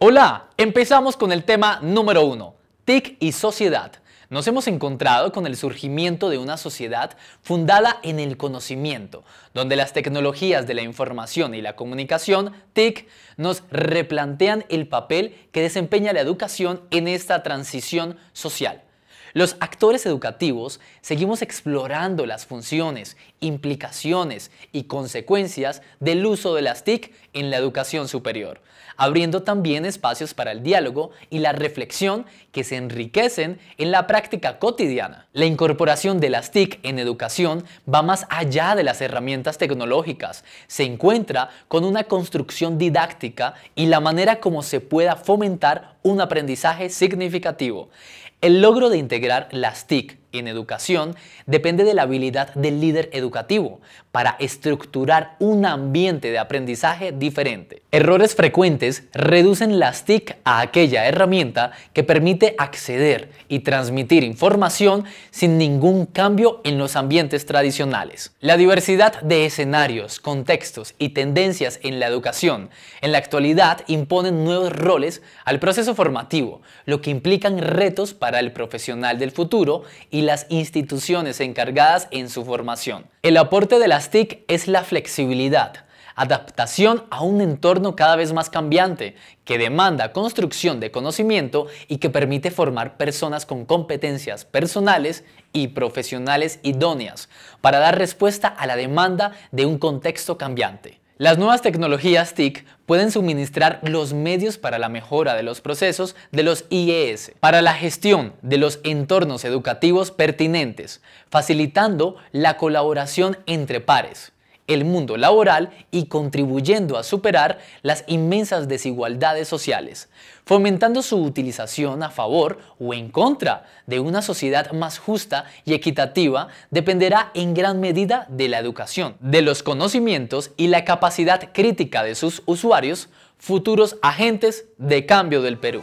Hola, empezamos con el tema número uno, TIC y sociedad. Nos hemos encontrado con el surgimiento de una sociedad fundada en el conocimiento, donde las tecnologías de la información y la comunicación, TIC, nos replantean el papel que desempeña la educación en esta transición social. Los actores educativos seguimos explorando las funciones, implicaciones y consecuencias del uso de las TIC en la educación superior, abriendo también espacios para el diálogo y la reflexión que se enriquecen en la práctica cotidiana. La incorporación de las TIC en educación va más allá de las herramientas tecnológicas, se encuentra con una construcción didáctica y la manera como se pueda fomentar un aprendizaje significativo. El logro de integrar las TIC en educación depende de la habilidad del líder educativo para estructurar un ambiente de aprendizaje diferente. Errores frecuentes reducen las TIC a aquella herramienta que permite acceder y transmitir información sin ningún cambio en los ambientes tradicionales. La diversidad de escenarios, contextos y tendencias en la educación en la actualidad imponen nuevos roles al proceso formativo, lo que implica retos para el profesional del futuro y las instituciones encargadas en su formación. El aporte de las TIC es la flexibilidad, adaptación a un entorno cada vez más cambiante, que demanda construcción de conocimiento y que permite formar personas con competencias personales y profesionales idóneas para dar respuesta a la demanda de un contexto cambiante. Las nuevas tecnologías TIC pueden suministrar los medios para la mejora de los procesos de los IES, para la gestión de los entornos educativos pertinentes, facilitando la colaboración entre pares el mundo laboral y contribuyendo a superar las inmensas desigualdades sociales, fomentando su utilización a favor o en contra de una sociedad más justa y equitativa dependerá en gran medida de la educación, de los conocimientos y la capacidad crítica de sus usuarios, futuros agentes de cambio del Perú.